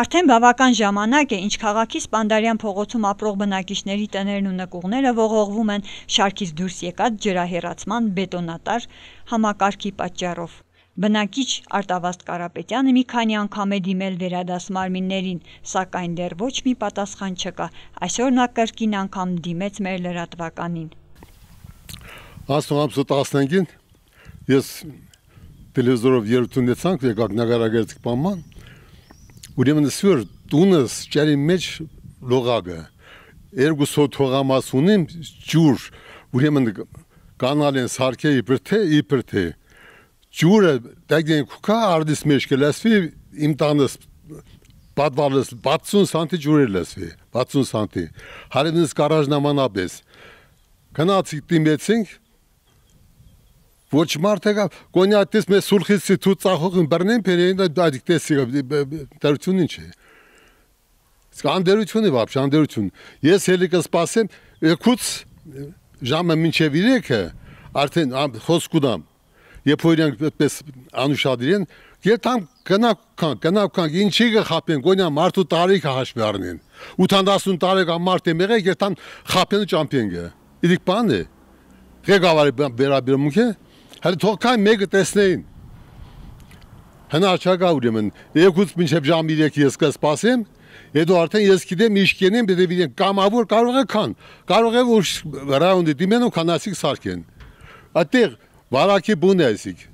Արդեն բավական ժամանակ է, ինչ քաղաքի Սպանդարյան փողոցում ապրող բնակիչների տներն ու նկուղները ողողվում են շարքից դուրս եկած ջրահեռացման բետոնատար համակարգի պատճառով։ Բնակիչ Արտավաստ Կարապետյանը մի քանի անգամ է դիմել վերադաս մարմիններին, սակայն դեռ ոչ մի պատասխան չկա։ Այսօր նա կրկին անգամ դիմեց մեր լրատվականին։ Աստուն ամսու 15-ին ես տելևիզորով երթունեցանք եկավ նագարագերցիկ պաման Ուրեմն սյուր տունս ճարի մեջ լողագը։ Երկուս հոտ հողամաս ունիմ ջուր, ուրեմն կանալեն սարքե իբրթե իբրթե։ Ջուրը դագեն քուքա արդիս մեջ կլասվի իմ տանս պատվալս 60 սանտի ջուրը լասվի 60 սանտի։ Հարինս գարաժնամանաբես։ Գնացի դիմեցինք ոչ մարդը գոնյա դես մեզ սուրխից թու ծախողին բռնեն բերեն դա դեսի դարությունն ինչ է Սկանդերություն է բաբշ, անդերություն։ Ես հելի կսպասեմ երկուց ժամը մինչև 3-ը արդեն խոսք ունեմ։ Երբ օրինակ այդպես անուշադրեն, երթամ գնակ կան, գնակ կան, ինչի գխապեն, գոնյա մարդու տարիքը հաշվի առնեն։ 80 տարեկան մարդ է մեղել, երթամ խապեն ճամպիոնը։ Իդիկ բան է։ Ղեկավարի վերաբերմունքը Հələ թող կան մեկը տեսնեին։ Հնարճակա ուրեմն, երկուց մինչև ժամ 3 ես կսպասեմ, Հետո արդեն ես գիտեմ իշկենեն պետք է իրեն կամավոր կարող է քան, կարող է որ ռաունդի դիմեն ու կանացիկ սարքեն։ Այդտեղ վարակի բուն է այսիկ։